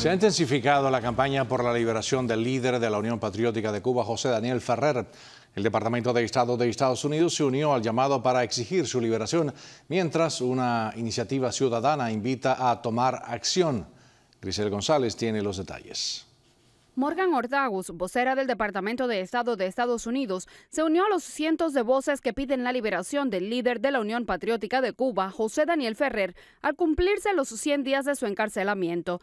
Se ha intensificado la campaña por la liberación del líder de la Unión Patriótica de Cuba, José Daniel Ferrer. El Departamento de Estado de Estados Unidos se unió al llamado para exigir su liberación, mientras una iniciativa ciudadana invita a tomar acción. Grisel González tiene los detalles. Morgan Ortagus, vocera del Departamento de Estado de Estados Unidos, se unió a los cientos de voces que piden la liberación del líder de la Unión Patriótica de Cuba, José Daniel Ferrer, al cumplirse los 100 días de su encarcelamiento.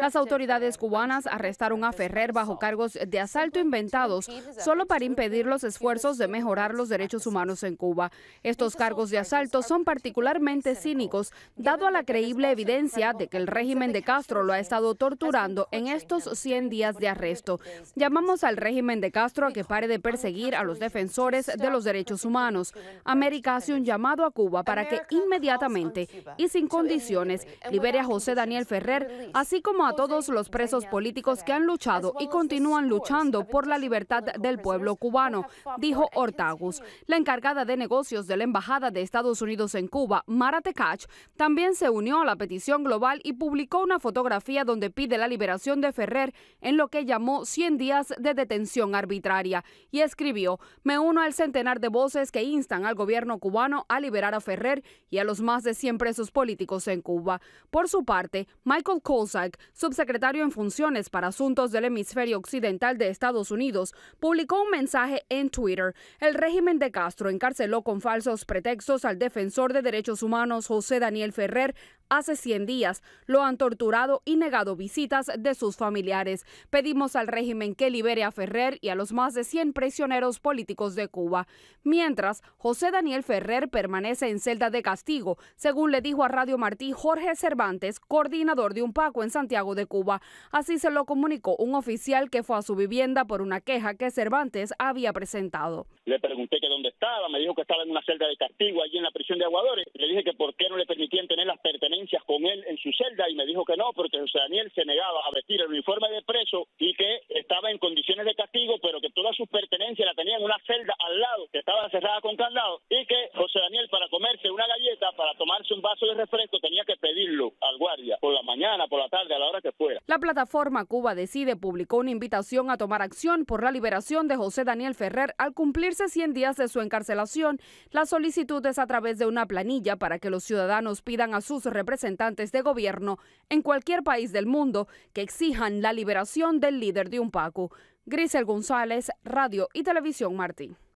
Las autoridades cubanas arrestaron a Ferrer bajo cargos de asalto inventados solo para impedir los esfuerzos de mejorar los derechos humanos en Cuba. Estos cargos de asalto son particularmente cínicos, dado a la creíble evidencia de que el régimen de Castro lo ha estado torturando en estos 100 días de arresto. Llamamos al régimen de Castro a que pare de perseguir a los defensores de los derechos humanos. América hace un llamado a Cuba para que inmediatamente y sin condiciones libere a José Daniel Ferrer, así como a todos los presos políticos que han luchado y continúan luchando por la libertad del pueblo cubano, dijo Ortagus. La encargada de negocios de la Embajada de Estados Unidos en Cuba, Mara Tecach, también se unió a la petición global y publicó una fotografía donde pide la liberación de Ferrer en lo que llamó 100 días de detención arbitraria y escribió, me uno al centenar de voces que instan al gobierno cubano a liberar a Ferrer y a los más de 100 presos políticos en Cuba. Por su parte, Michael Kozak, subsecretario en funciones para asuntos del hemisferio occidental de Estados Unidos, publicó un mensaje en Twitter. El régimen de Castro encarceló con falsos pretextos al defensor de derechos humanos José Daniel Ferrer hace 100 días. Lo han torturado y negado visitas de sus familiares. Pedimos al régimen que libere a Ferrer y a los más de 100 prisioneros políticos de Cuba. Mientras, José Daniel Ferrer permanece en celda de castigo, según le dijo a Radio Martí Jorge Cervantes, coordinador de un Paco en Santiago de Cuba. Así se lo comunicó un oficial que fue a su vivienda por una queja que Cervantes había presentado. Le pregunté que dónde estaba, me dijo que estaba en una celda de castigo allí en la prisión de Aguadores. Le dije que por qué no le permitían tener las con él en su celda y me dijo que no, porque José Daniel se negaba a vestir el uniforme de preso y que estaba en condiciones de castigo, pero que todas su pertenencias la tenía en una celda al lado, que estaba cerrada con candado, y que José Daniel para comerse una galleta, para tomarse un vaso de refresco, tenía que pedirlo al guardia la La plataforma Cuba Decide publicó una invitación a tomar acción por la liberación de José Daniel Ferrer al cumplirse 100 días de su encarcelación. La solicitud es a través de una planilla para que los ciudadanos pidan a sus representantes de gobierno en cualquier país del mundo que exijan la liberación del líder de un Paco. Grisel González, Radio y Televisión Martín.